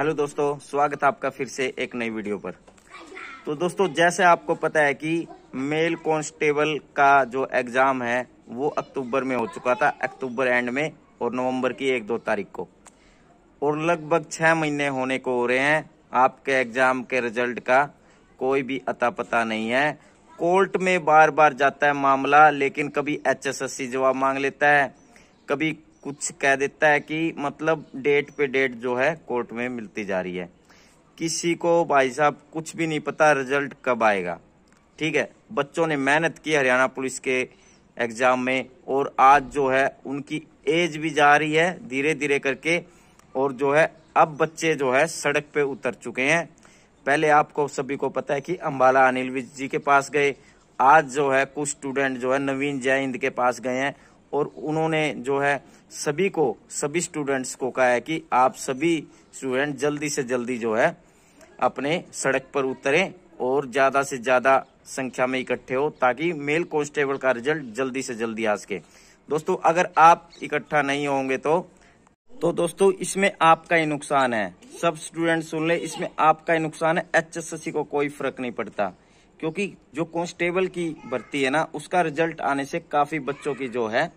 hello दोस्तों स्वागत है आपका फिर से एक नई वीडियो पर तो दोस्तों जैसे आपको पता है कि मेल कांस्टेबल का जो एग्ज़ाम है वो अक्टूबर में हो चुका था अक्टूबर एंड में और नवंबर की एक दो तारीख को और लगभग छह महीने होने को हो रहे हैं आपके एग्ज़ाम के रिजल्ट का कोई भी अता पता नहीं है कोर्ट में बार बार जाता है मामला लेकिन कभी एच जवाब मांग लेता है कभी कुछ कह देता है कि मतलब डेट पे डेट जो है कोर्ट में मिलती जा रही है किसी को भाई साहब कुछ भी नहीं पता रिजल्ट कब आएगा ठीक है बच्चों ने मेहनत की हरियाणा पुलिस के एग्जाम में और आज जो है उनकी एज भी जा रही है धीरे धीरे करके और जो है अब बच्चे जो है सड़क पे उतर चुके हैं पहले आपको सभी को पता है कि अम्बाला अनिल विज जी के पास गए आज जो है कुछ स्टूडेंट जो है नवीन जय हिंद के पास गए हैं और उन्होंने जो है सभी को सभी स्टूडेंट्स को कहा है कि आप सभी स्टूडेंट जल्दी से जल्दी जो है अपने सड़क पर उतरें और ज़्यादा से ज़्यादा संख्या में इकट्ठे हो ताकि मेल कॉन्स्टेबल का रिजल्ट जल्दी से जल्दी आ सके दोस्तों अगर आप इकट्ठा नहीं होंगे तो तो दोस्तों इसमें आपका ही नुकसान है सब स्टूडेंट सुन ले इसमें आपका ही नुकसान है एच को कोई फर्क नहीं पड़ता क्योंकि जो कॉन्स्टेबल की भर्ती है ना उसका रिजल्ट आने से काफ़ी बच्चों की जो है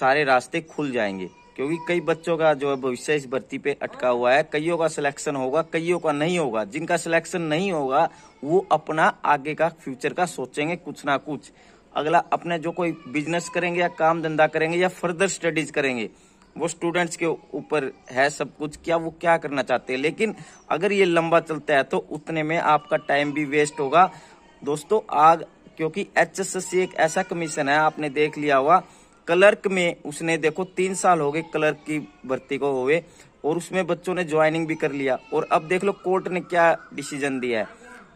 सारे रास्ते खुल जाएंगे क्योंकि कई बच्चों का जो है भविष्य इस भर्ती पे अटका हुआ है कईयों का सिलेक्शन होगा कईयों का नहीं होगा जिनका सिलेक्शन नहीं होगा वो अपना आगे का फ्यूचर का सोचेंगे कुछ ना कुछ अगला अपने जो कोई बिजनेस करेंगे या काम धंधा करेंगे या फर्दर स्टडीज करेंगे वो स्टूडेंट्स के ऊपर है सब कुछ क्या वो क्या करना चाहते हैं लेकिन अगर ये लंबा चलता है तो उतने में आपका टाइम भी वेस्ट होगा दोस्तों आग क्योंकि एच एक ऐसा कमीशन है आपने देख लिया हुआ क्लर्क में उसने देखो तीन साल हो गए क्लर्क की भर्ती को हुए और उसमें बच्चों ने ज्वाइनिंग भी कर लिया और अब देख लो कोर्ट ने क्या डिसीजन दिया है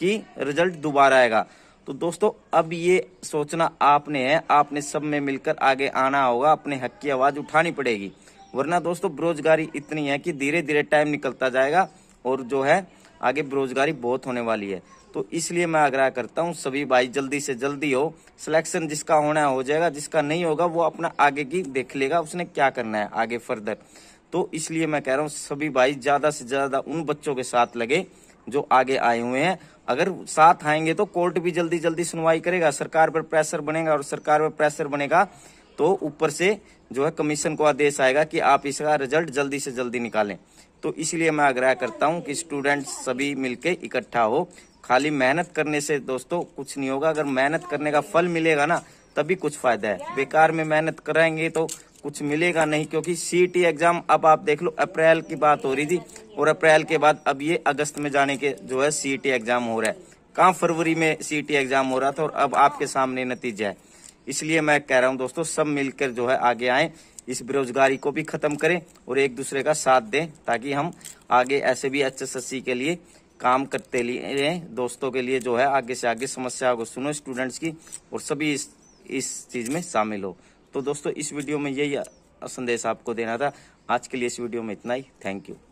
कि रिजल्ट दोबारा आएगा तो दोस्तों अब ये सोचना आपने है आपने सब में मिलकर आगे आना होगा अपने हक की आवाज उठानी पड़ेगी वरना दोस्तों बेरोजगारी इतनी है कि धीरे धीरे टाइम निकलता जाएगा और जो है आगे बेरोजगारी बहुत होने वाली है तो इसलिए मैं आग्रह करता हूँ सभी भाई जल्दी से जल्दी हो सिलेक्शन जिसका होना है हो जाएगा जिसका नहीं होगा वो अपना आगे की देख लेगा उसने क्या करना है आगे फर्दर तो इसलिए मैं कह रहा हूँ सभी भाई ज्यादा से ज्यादा उन बच्चों के साथ लगे जो आगे आए हुए हैं अगर साथ आएंगे तो कोर्ट भी जल्दी जल्दी सुनवाई करेगा सरकार पर प्रेशर बनेगा और सरकार पर प्रेशर बनेगा तो ऊपर से जो है कमीशन को आदेश आएगा कि आप इसका रिजल्ट जल्दी से जल्दी निकालें तो इसलिए मैं आग्रह करता हूँ कि स्टूडेंट सभी मिलके इकट्ठा हो खाली मेहनत करने से दोस्तों कुछ नहीं होगा अगर मेहनत करने का फल मिलेगा ना तभी कुछ फायदा है बेकार में मेहनत कराएंगे तो कुछ मिलेगा नहीं क्योंकि सीटी एग्जाम अब आप देख लो अप्रैल की बात हो रही थी और अप्रैल के बाद अब ये अगस्त में जाने के जो है सीटी एग्जाम हो रहा है कहाँ फरवरी में सीटी एग्जाम हो रहा था और अब आपके सामने नतीजा है इसलिए मैं कह रहा हूँ दोस्तों सब मिलकर जो है आगे आए इस बेरोजगारी को भी खत्म करें और एक दूसरे का साथ दें ताकि हम आगे ऐसे भी एच के लिए काम करते लिए दोस्तों के लिए जो है आगे से आगे समस्या को सुनो स्टूडेंट्स की और सभी इस इस चीज़ में शामिल हो तो दोस्तों इस वीडियो में यही संदेश आपको देना था आज के लिए इस वीडियो में इतना ही थैंक यू